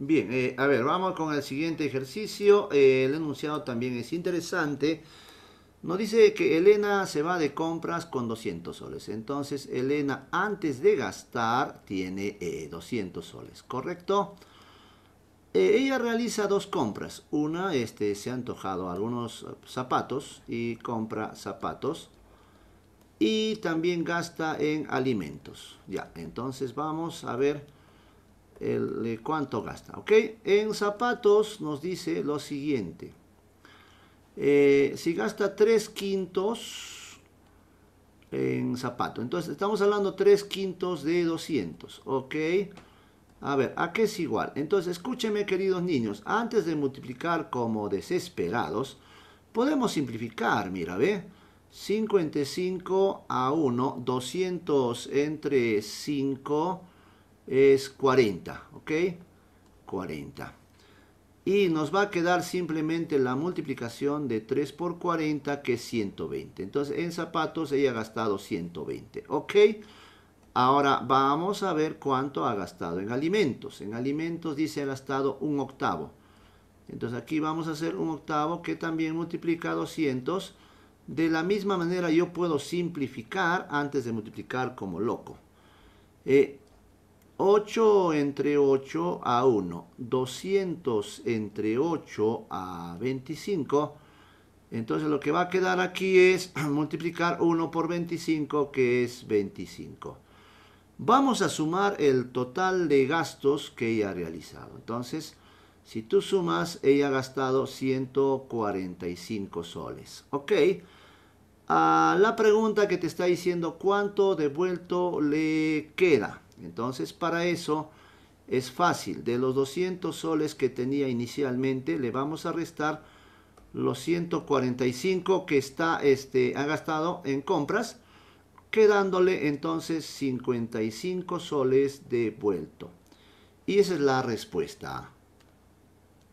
Bien, eh, a ver, vamos con el siguiente ejercicio. Eh, el enunciado también es interesante. Nos dice que Elena se va de compras con 200 soles. Entonces, Elena antes de gastar tiene 200 eh, soles, ¿correcto? ella realiza dos compras. Una, este, se ha antojado algunos zapatos y compra zapatos. Y también gasta en alimentos. Ya, entonces vamos a ver el, eh, cuánto gasta. ¿ok? En zapatos nos dice lo siguiente. Eh, si gasta 3 quintos en zapato. Entonces estamos hablando 3 quintos de 200. ¿Ok? A ver, ¿a qué es igual? Entonces, escúcheme, queridos niños, antes de multiplicar como desesperados, podemos simplificar, mira, ¿ve? 55 a 1, 200 entre 5, es 40, ¿ok? 40. Y nos va a quedar simplemente la multiplicación de 3 por 40, que es 120. Entonces, en zapatos ella ha gastado 120, ¿ok? Ahora vamos a ver cuánto ha gastado en alimentos. En alimentos dice ha gastado un octavo. Entonces aquí vamos a hacer un octavo que también multiplica 200. De la misma manera yo puedo simplificar antes de multiplicar como loco. Eh, 8 entre 8 a 1, 200 entre 8 a 25. Entonces lo que va a quedar aquí es multiplicar 1 por 25, que es 25. Vamos a sumar el total de gastos que ella ha realizado. Entonces, si tú sumas, ella ha gastado 145 soles. Ok. A ah, la pregunta que te está diciendo, ¿cuánto devuelto le queda? Entonces, para eso es fácil. De los 200 soles que tenía inicialmente, le vamos a restar los 145 que está, este, ha gastado en compras, quedándole entonces 55 soles de vuelto. Y esa es la respuesta.